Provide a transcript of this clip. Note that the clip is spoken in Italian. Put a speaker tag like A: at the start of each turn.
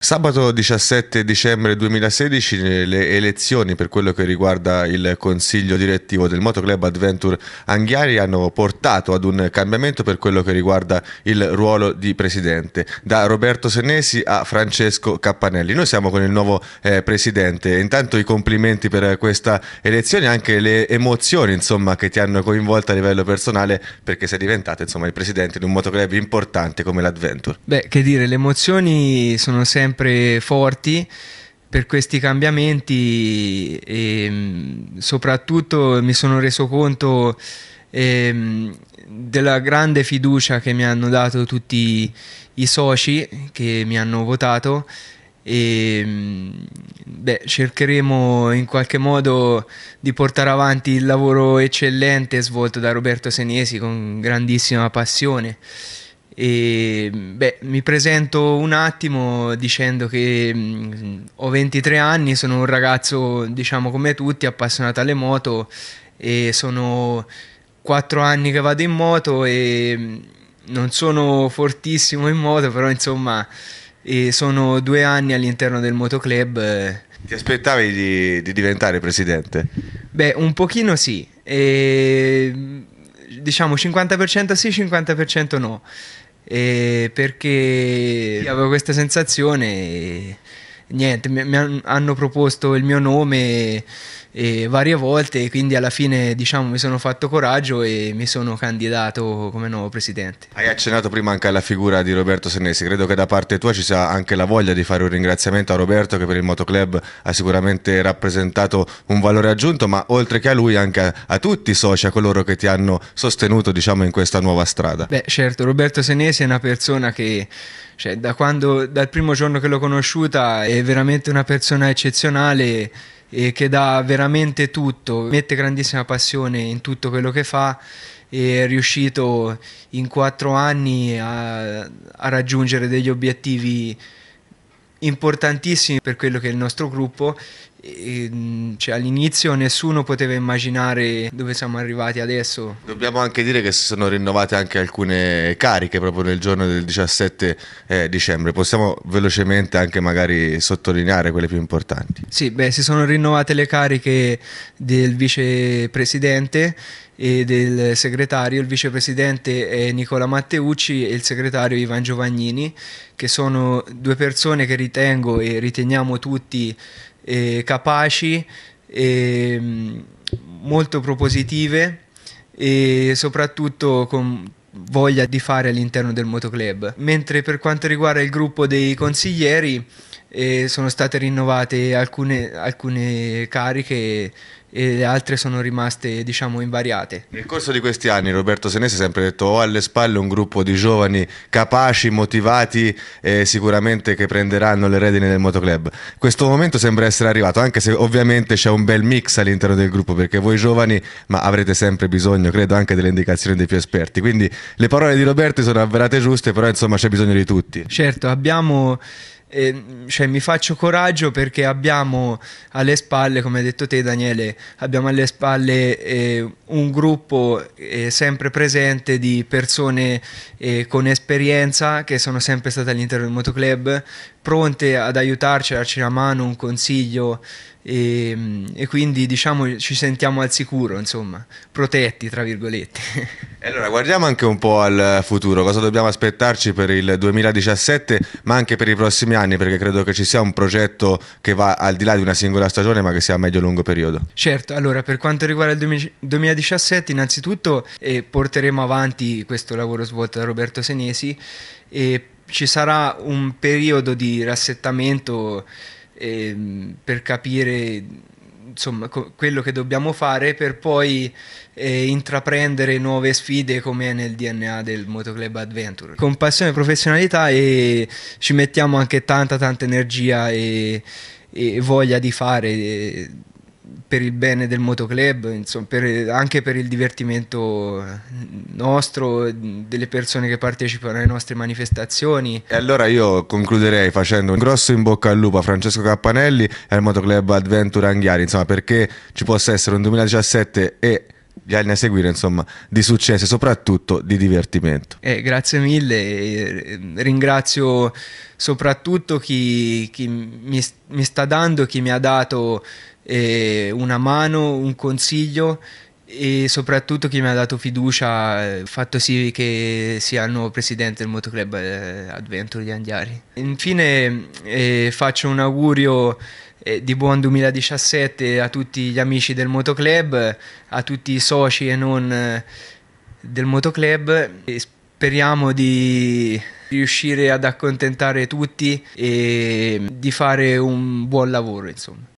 A: Sabato 17 dicembre 2016 le elezioni per quello che riguarda il consiglio direttivo del Motoclub Adventure Anghiari hanno portato ad un cambiamento per quello che riguarda il ruolo di presidente, da Roberto Senesi a Francesco Cappanelli. Noi siamo con il nuovo eh, presidente, intanto i complimenti per questa elezione anche le emozioni insomma, che ti hanno coinvolto a livello personale perché sei diventato insomma, il presidente di un motoclub importante come l'Adventure.
B: Beh, che dire, le emozioni sono sempre sempre forti per questi cambiamenti e mm, soprattutto mi sono reso conto eh, della grande fiducia che mi hanno dato tutti i soci che mi hanno votato e mm, beh, cercheremo in qualche modo di portare avanti il lavoro eccellente svolto da Roberto Senesi con grandissima passione e, beh, mi presento un attimo dicendo che mh, mm, ho 23 anni, sono un ragazzo, diciamo come tutti, appassionato alle moto e sono 4 anni che vado in moto e mm, non sono fortissimo in moto, però insomma sono due anni all'interno del motoclub. Eh. Ti
A: aspettavi di, di diventare presidente?
B: Beh, un pochino sì. E, mm, diciamo 50% sì, 50% no eh, perché avevo questa sensazione niente, mi, mi hanno proposto il mio nome e, varie volte, quindi alla fine diciamo mi sono fatto coraggio e mi sono candidato come nuovo presidente.
A: Hai accennato prima anche alla figura di Roberto Senesi, credo che da parte tua ci sia anche la voglia di fare un ringraziamento a Roberto che per il motoclub ha sicuramente rappresentato un valore aggiunto, ma oltre che a lui anche a, a tutti i soci, a coloro che ti hanno sostenuto diciamo in questa nuova strada.
B: Beh certo, Roberto Senesi è una persona che cioè, da quando, dal primo giorno che l'ho conosciuta... È veramente una persona eccezionale e che dà veramente tutto, mette grandissima passione in tutto quello che fa e è riuscito in quattro anni a, a raggiungere degli obiettivi importantissimi per quello che è il nostro gruppo Mm, cioè, all'inizio nessuno poteva immaginare dove siamo arrivati adesso.
A: Dobbiamo anche dire che si sono rinnovate anche alcune cariche proprio nel giorno del 17 eh, dicembre. Possiamo velocemente anche magari sottolineare quelle più importanti.
B: Sì, beh, si sono rinnovate le cariche del vicepresidente e del segretario. Il vicepresidente è Nicola Matteucci e il segretario Ivan Giovannini, che sono due persone che ritengo e riteniamo tutti eh, capaci, eh, molto propositive e soprattutto con voglia di fare all'interno del motoclub. Mentre per quanto riguarda il gruppo dei consiglieri eh, sono state rinnovate alcune, alcune cariche e le altre sono rimaste diciamo invariate.
A: Nel corso di questi anni Roberto Senese ha sempre detto ho alle spalle un gruppo di giovani capaci, motivati e sicuramente che prenderanno le redini del motoclub. Questo momento sembra essere arrivato anche se ovviamente c'è un bel mix all'interno del gruppo perché voi giovani ma avrete sempre bisogno credo anche delle indicazioni dei più esperti quindi le parole di Roberto sono avverate giuste però insomma c'è bisogno di tutti.
B: Certo abbiamo e, cioè, mi faccio coraggio perché abbiamo alle spalle, come hai detto te Daniele, abbiamo alle spalle eh, un gruppo eh, sempre presente di persone eh, con esperienza che sono sempre state all'interno del motoclub, pronte ad aiutarci, a darci una mano, un consiglio e, e, quindi diciamo ci sentiamo al sicuro, insomma, protetti tra virgolette. allora guardiamo
A: anche un po' al futuro, cosa dobbiamo aspettarci per il 2017 ma anche per i prossimi anni perché credo che ci sia un progetto che va al di là di una singola stagione ma che sia a medio-lungo periodo.
B: Certo, allora per quanto riguarda il 2017 innanzitutto eh, porteremo avanti questo lavoro svolto da Roberto Senesi e ci sarà un periodo di rassettamento eh, per capire insomma, co- quello che dobbiamo fare per poi eh, intraprendere nuove sfide come è nel DNA del Motoclub Adventure. Con passione e professionalità e ci mettiamo anche tanta tanta energia e, e voglia di fare. E, per il bene del motoclub, insomma, per, anche per il divertimento nostro, delle persone che partecipano alle nostre manifestazioni. E allora
A: io concluderei facendo un grosso in bocca al lupo a Francesco Cappanelli e al motoclub Adventure Anghiari, insomma, perché ci possa essere un 2017 e gli anni a seguire, insomma, di successo e soprattutto di divertimento.
B: Eh, grazie mille, ringrazio soprattutto chi, chi mi, mi, sta dando, chi mi ha dato eh, una mano, un consiglio e soprattutto chi mi ha dato fiducia, eh, fatto sì che sia il nuovo presidente del motoclub eh, Adventure di Andiari. Infine eh, faccio un augurio eh, di buon 2017 a tutti gli amici del motoclub, a tutti i soci e non eh, del motoclub e speriamo di riuscire ad accontentare tutti e di fare un buon lavoro insomma.